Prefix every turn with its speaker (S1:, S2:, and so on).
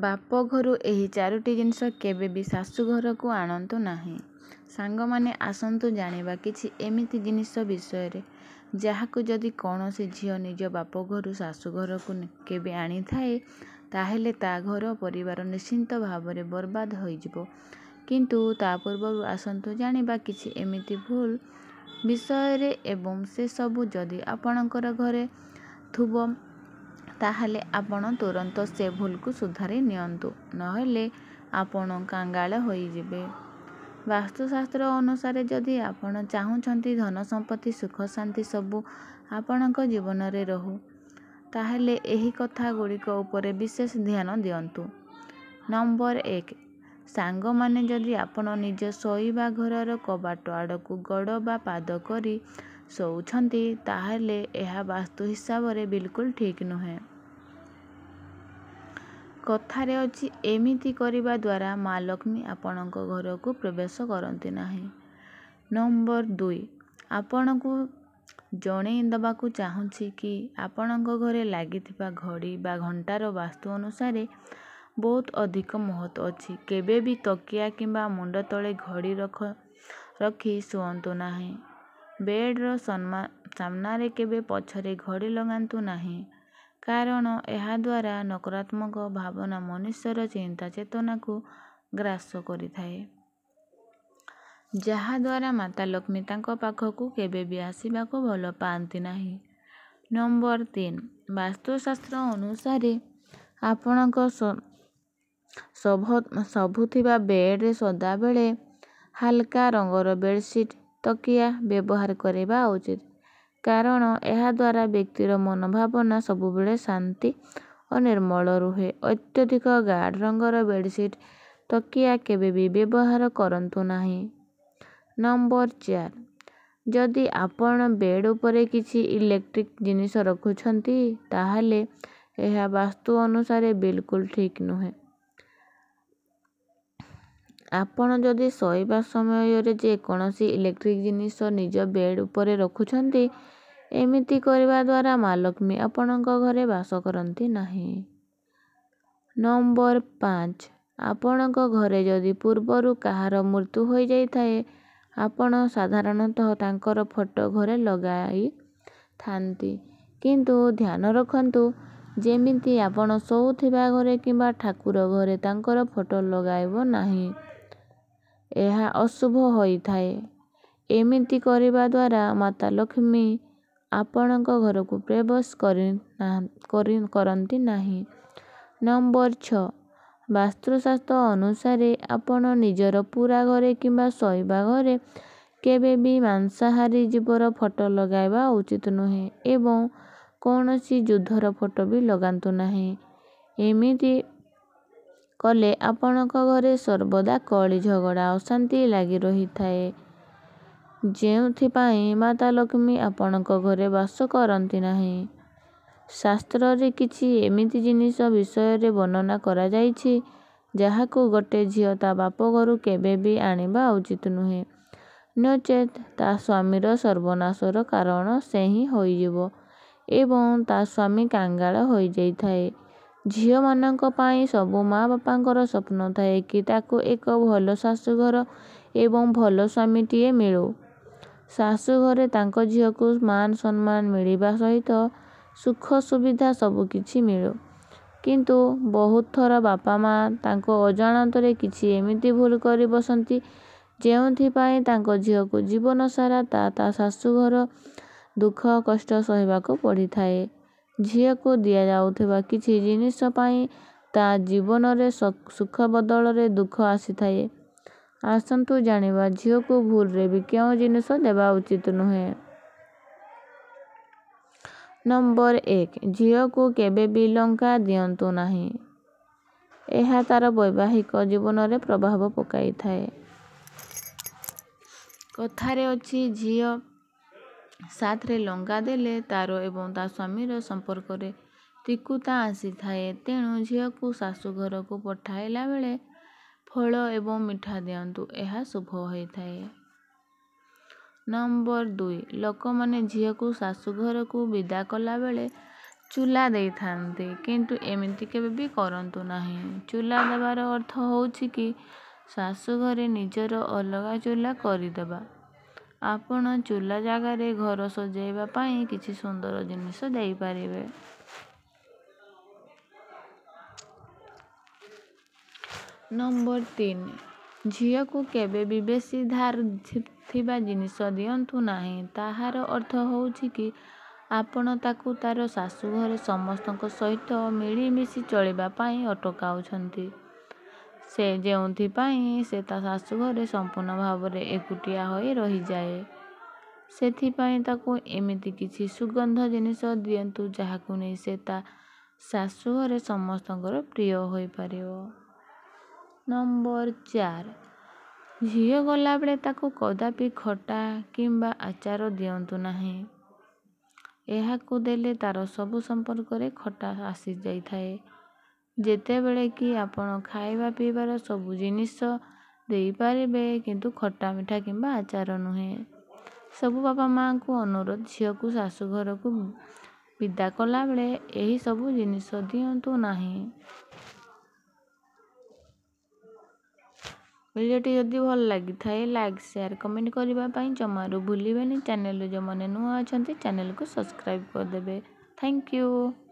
S1: ବାପ ଘରୁ ଏହି ଚାରୋଟି ଜିନିଷ କେବେ ବି ଶାଶୁଘରକୁ ଆଣନ୍ତୁ ନାହିଁ ସାଙ୍ଗମାନେ ଆସନ୍ତୁ ଜାଣିବା କିଛି ଏମିତି ଜିନିଷ ବିଷୟରେ ଯାହାକୁ ଯଦି କୌଣସି ଝିଅ ନିଜ ବାପ ଘରୁ ଶାଶୁଘରକୁ କେବେ ଆଣିଥାଏ ତାହେଲେ ତା ଘର ପରିବାର ନିଶ୍ଚିନ୍ତ ଭାବରେ ବର୍ବାଦ ହୋଇଯିବ କିନ୍ତୁ ତା ପୂର୍ବରୁ ଆସନ୍ତୁ ଜାଣିବା କିଛି ଏମିତି ଭୁଲ ବିଷୟରେ ଏବଂ ସେସବୁ ଯଦି ଆପଣଙ୍କର ଘରେ ଥିବ ତାହେଲେ ଆପଣ ତୁରନ୍ତ ସେ ଭୁଲକୁ ସୁଧାରି ନିଅନ୍ତୁ ନହେଲେ ଆପଣ କାଙ୍ଗାଳ ହୋଇଯିବେ ବାସ୍ତୁଶାସ୍ତ୍ର ଅନୁସାରେ ଯଦି ଆପଣ ଚାହୁଁଛନ୍ତି ଧନ ସମ୍ପତ୍ତି ସୁଖ ଶାନ୍ତି ସବୁ ଆପଣଙ୍କ ଜୀବନରେ ରହୁ ତାହେଲେ ଏହି କଥା ଗୁଡ଼ିକ ଉପରେ ବିଶେଷ ଧ୍ୟାନ ଦିଅନ୍ତୁ ନମ୍ବର ଏକ ସାଙ୍ଗମାନେ ଯଦି ଆପଣ ନିଜ ଶୋଇବା ଘରର କବାଟ ଆଡ଼କୁ ଗଡ଼ ବା ପାଦ କରି ଶୋଉଛନ୍ତି ତାହେଲେ ଏହା ବାସ୍ତୁ ହିସାବରେ ବିଲକୁଲ ଠିକ୍ ନୁହେଁ କଥାରେ ଅଛି ଏମିତି କରିବା ଦ୍ୱାରା ମା ଲକ୍ଷ୍ମୀ ଆପଣଙ୍କ ଘରକୁ ପ୍ରବେଶ କରନ୍ତି ନାହିଁ ନମ୍ବର ଦୁଇ ଆପଣଙ୍କୁ ଜଣେଇ ଦେବାକୁ ଚାହୁଁଛି କି ଆପଣଙ୍କ ଘରେ ଲାଗିଥିବା ଘଡ଼ି ବା ଘଣ୍ଟାର ବାସ୍ତୁ ଅନୁସାରେ ବହୁତ ଅଧିକ ମହତ୍ଵ ଅଛି କେବେ ବି ତକିଆ କିମ୍ବା ମୁଣ୍ଡ ତଳେ ଘଡ଼ି ରଖ ରଖି ଶୁଅନ୍ତୁ ନାହିଁ ବେଡ଼୍ର ସାମ୍ନାରେ କେବେ ପଛରେ ଘଡ଼ି ଲଗାନ୍ତୁ ନାହିଁ କାରଣ ଏହାଦ୍ୱାରା ନକାରାତ୍ମକ ଭାବନା ମନୁଷ୍ୟର ଚିନ୍ତା ଚେତନାକୁ ଗ୍ରାସ କରିଥାଏ ଯାହାଦ୍ୱାରା ମାତା ଲକ୍ଷ୍ମୀ ତାଙ୍କ ପାଖକୁ କେବେ ବି ଆସିବାକୁ ଭଲ ପାଆନ୍ତି ନାହିଁ ନମ୍ବର ତିନି ବାସ୍ତୁଶାସ୍ତ୍ର ଅନୁସାରେ ଆପଣଙ୍କ ସଭ ସଭୁଥିବା ବେଡ଼୍ରେ ସଦାବେଳେ ହାଲକା ରଙ୍ଗର ବେଡ଼ସିଟ୍ ତକିଆ ବ୍ୟବହାର କରିବା ଉଚିତ କାରଣ ଏହା ଦ୍ୱାରା ବ୍ୟକ୍ତିର ମନୋଭାବନା ସବୁବେଳେ ଶାନ୍ତି ଓ ନିର୍ମଳ ରୁହେ ଅତ୍ୟଧିକ ଗାର୍ଡ଼ ରଙ୍ଗର ବେଡ଼ସିଟ୍ ତକିଆ କେବେ ବି ବ୍ୟବହାର କରନ୍ତୁ ନାହିଁ ନମ୍ବର ଚାର ଯଦି ଆପଣ ବେଡ଼୍ ଉପରେ କିଛି ଇଲେକ୍ଟ୍ରିକ୍ ଜିନିଷ ରଖୁଛନ୍ତି ତାହେଲେ ଏହା ବାସ୍ତୁ ଅନୁସାରେ ବିଲକୁଲ ଠିକ୍ ନୁହେଁ ଆପଣ ଯଦି ଶୋଇବା ସମୟରେ ଯେକୌଣସି ଇଲେକ୍ଟ୍ରିକ୍ ଜିନିଷ ନିଜ ବେଡ଼୍ ଉପରେ ରଖୁଛନ୍ତି ଏମିତି କରିବା ଦ୍ୱାରା ମାଲକ୍ମୀ ଆପଣଙ୍କ ଘରେ ବାସ କରନ୍ତି ନାହିଁ ନମ୍ବର ପାଞ୍ଚ ଆପଣଙ୍କ ଘରେ ଯଦି ପୂର୍ବରୁ କାହାର ମୃତ୍ୟୁ ହୋଇଯାଇଥାଏ ଆପଣ ସାଧାରଣତଃ ତାଙ୍କର ଫଟୋ ଘରେ ଲଗାଇଥାନ୍ତି କିନ୍ତୁ ଧ୍ୟାନ ରଖନ୍ତୁ ଯେମିତି ଆପଣ ଶୋଉଥିବା ଘରେ କିମ୍ବା ଠାକୁର ଘରେ ତାଙ୍କର ଫଟୋ ଲଗାଇବ ନାହିଁ ଏହା ଅଶୁଭ ହୋଇଥାଏ ଏମିତି କରିବା ଦ୍ୱାରା ମାତା ଲକ୍ଷ୍ମୀ ଆପଣଙ୍କ ଘରକୁ ପ୍ରବେଶ କରି କରନ୍ତି ନାହିଁ ନମ୍ବର ଛଅ ବାସ୍ତୁଶାସ୍ତ୍ର ଅନୁସାରେ ଆପଣ ନିଜର ପୁରା ଘରେ କିମ୍ବା ଶୋଇବା ଘରେ କେବେ ବି ମାଂସାହାରୀ ଜୀବର ଫଟୋ ଲଗାଇବା ଉଚିତ ନୁହେଁ ଏବଂ କୌଣସି ଯୁଦ୍ଧର ଫଟୋ ବି ଲଗାନ୍ତୁ ନାହିଁ ଏମିତି କଲେ ଆପଣଙ୍କ ଘରେ ସର୍ବଦା କଳି ଝଗଡ଼ା ଅଶାନ୍ତି ଲାଗି ରହିଥାଏ ଯେଉଁଥିପାଇଁ ମାତା ଲକ୍ଷ୍ମୀ ଆପଣଙ୍କ ଘରେ ବାସ କରନ୍ତି ନାହିଁ ଶାସ୍ତ୍ରରେ କିଛି ଏମିତି ଜିନିଷ ବିଷୟରେ ବର୍ଣ୍ଣନା କରାଯାଇଛି ଯାହାକୁ ଗୋଟେ ଝିଅ ତା ବାପ ଘରୁ କେବେ ବି ଆଣିବା ଉଚିତ ନୁହେଁ ନଚେତ୍ ତା ସ୍ୱାମୀର ସର୍ବନାଶର କାରଣ ସେ ହିଁ ହୋଇଯିବ ଏବଂ ତା ସ୍ୱାମୀ କାଙ୍ଗାଳ ହୋଇଯାଇଥାଏ ଝିଅମାନଙ୍କ ପାଇଁ ସବୁ ମାଆ ବାପାଙ୍କର ସ୍ୱପ୍ନ ଥାଏ କି ତାକୁ ଏକ ଭଲ ଶାଶୁଘର ଏବଂ ଭଲ ସ୍ୱାମୀଟିଏ ମିଳୁ ଶାଶୁଘରେ ତାଙ୍କ ଝିଅକୁ ମାନ ସମ୍ମାନ ମିଳିବା ସହିତ ସୁଖ ସୁବିଧା ସବୁକିଛି ମିଳୁ କିନ୍ତୁ ବହୁତ ଥର ବାପା ମାଆ ତାଙ୍କ ଅଜାଣତରେ କିଛି ଏମିତି ଭୁଲ କରିବସନ୍ତି ଯେଉଁଥିପାଇଁ ତାଙ୍କ ଝିଅକୁ ଜୀବନସାରା ତା ତା ଶାଶୁଘର ଦୁଃଖ କଷ୍ଟ ସହିବାକୁ ପଡ଼ିଥାଏ ଝିଅକୁ ଦିଆଯାଉଥିବା କିଛି ଜିନିଷ ପାଇଁ ତା' ଜୀବନରେ ସୁଖ ବଦଳରେ ଦୁଃଖ ଆସିଥାଏ। ଆସନ୍ତୁ ଜାଣିବା ଝିଅକୁ ଭୁଲରେ ବି କେଉଁ ଜିନିଷ ଦେବା ଉଚିତ ନୁହେଁ। ନମ୍ବର ଏକ ଝିଅକୁ କେବେ ବି ଲଙ୍କା ଦିଅନ୍ତୁ ନାହିଁ। ଏହା ତା'ର ବୈବାହିକ ଜୀବନରେ ପ୍ରଭାବ ପକାଇଥାଏ। କଥାରେ ଅଛି ଝିଅ ସାଥରେ ଲଙ୍ଗା ଦେଲେ ତାର ଏବଂ ତା ସ୍ୱାମୀର ସମ୍ପର୍କରେ ତିକୁତା ଆସିଥାଏ ତେଣୁ ଝିଅକୁ ଶାଶୁଘରକୁ ପଠାଇଲା ବେଳେ ଫଳ ଏବଂ ମିଠା ଦିଅନ୍ତୁ ଏହା ଶୁଭ ହୋଇଥାଏ ନମ୍ବର ଦୁଇ ଲୋକମାନେ ଝିଅକୁ ଶାଶୁ ଘରକୁ ବିଦା କଲାବେଳେ ଚୁଲା ଦେଇଥାନ୍ତି କିନ୍ତୁ ଏମିତି କେବେ ବି କରନ୍ତୁ ନାହିଁ ଚୁଲା ଦେବାର ଅର୍ଥ ହେଉଛି କି ଶାଶୁ ଘରେ ନିଜର ଅଲଗା ଚୁଲା କରିଦେବା ଆପଣ ଚୁଲା ଜାଗାରେ ଘର ସଜାଇବା ପାଇଁ କିଛି ସୁନ୍ଦର ଜିନିଷ ଦେଇପାରିବେ ନମ୍ବର ତିନି ଝିଅକୁ କେବେ ବି ବେଶୀ ଧାର ଥିବା ଜିନିଷ ଦିଅନ୍ତୁ ନାହିଁ ତାହାର ଅର୍ଥ ହେଉଛି କି ଆପଣ ତାକୁ ତାର ଶାଶୁଘରେ ସମସ୍ତଙ୍କ ସହିତ ମିଳିମିଶି ଚଳିବା ପାଇଁ ଅଟକାଉଛନ୍ତି ସେ ଯେଉଁଥିପାଇଁ ସେ ତା ଶାଶୁ ଘରେ ସମ୍ପୂର୍ଣ୍ଣ ଭାବରେ ଏକୁଟିଆ ହୋଇ ରହିଯାଏ ସେଥିପାଇଁ ତାକୁ ଏମିତି କିଛି ସୁଗନ୍ଧ ଜିନିଷ ଦିଅନ୍ତୁ ଯାହାକୁ ନେଇ ସେ ତା ଶାଶୁ ଘରେ ସମସ୍ତଙ୍କର ପ୍ରିୟ ହୋଇପାରିବ ନମ୍ବର ଚାର ଝିଅ ଗଲାବେଳେ ତାକୁ କଦାପି ଖଟା କିମ୍ବା ଆଚାର ଦିଅନ୍ତୁ ନାହିଁ ଏହାକୁ ଦେଲେ ତାର ସବୁ ସମ୍ପର୍କରେ ଖଟା ଆସିଯାଇଥାଏ ଯେତେବେଳେ କି ଆପଣ ଖାଇବା ପିଇବାର ସବୁ ଜିନିଷ ଦେଇପାରିବେ କିନ୍ତୁ ଖଟା ମିଠା କିମ୍ବା ଆଚାର ନୁହେଁ ସବୁ ବାପା ମାଆଙ୍କୁ ଅନୁରୋଧ ଝିଅକୁ ଶାଶୁଘରକୁ ବିଦା କଲାବେଳେ ଏହିସବୁ ଜିନିଷ ଦିଅନ୍ତୁ ନାହିଁ ଭିଡ଼ିଓଟି ଯଦି ଭଲ ଲାଗିଥାଏ ଲାଇକ୍ ସେୟାର କମେଣ୍ଟ କରିବା ପାଇଁ ଜମାରୁ ଭୁଲିବେନି ଚ୍ୟାନେଲରେ ଯେଉଁମାନେ ନୂଆ ଅଛନ୍ତି ଚ୍ୟାନେଲକୁ ସବସ୍କ୍ରାଇବ୍ କରିଦେବେ ଥ୍ୟାଙ୍କ ୟୁ